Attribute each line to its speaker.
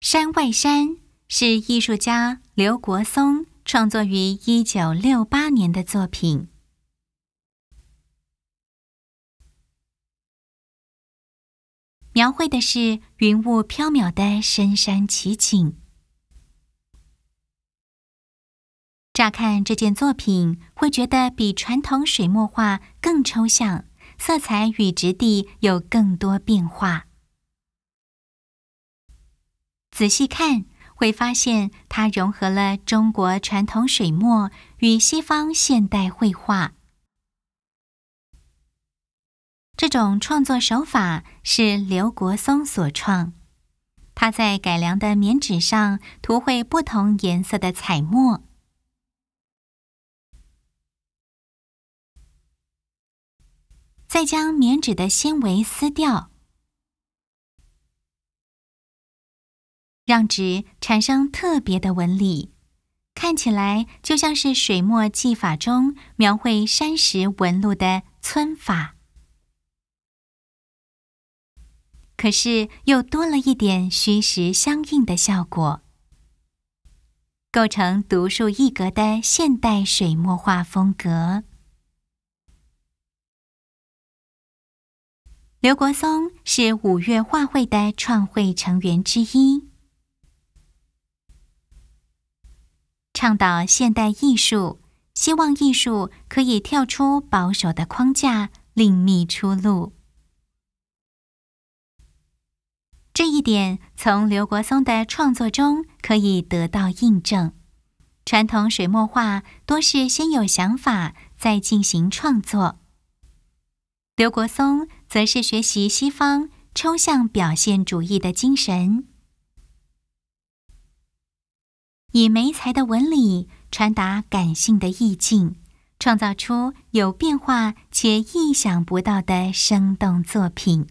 Speaker 1: 《山外山》是艺术家刘国松创作于一九六八年的作品，描绘的是云雾飘渺的深山奇景。乍看这件作品，会觉得比传统水墨画更抽象，色彩与质地有更多变化。仔细看，会发现它融合了中国传统水墨与西方现代绘画。这种创作手法是刘国松所创，他在改良的棉纸上涂绘不同颜色的彩墨，再将棉纸的纤维撕掉。让纸产生特别的纹理，看起来就像是水墨技法中描绘山石纹路的皴法，可是又多了一点虚实相应的效果，构成独树一格的现代水墨画风格。刘国松是五月画会的创会成员之一。倡导现代艺术，希望艺术可以跳出保守的框架，另觅出路。这一点从刘国松的创作中可以得到印证。传统水墨画多是先有想法再进行创作，刘国松则是学习西方抽象表现主义的精神。以梅才的纹理传达感性的意境，创造出有变化且意想不到的生动作品。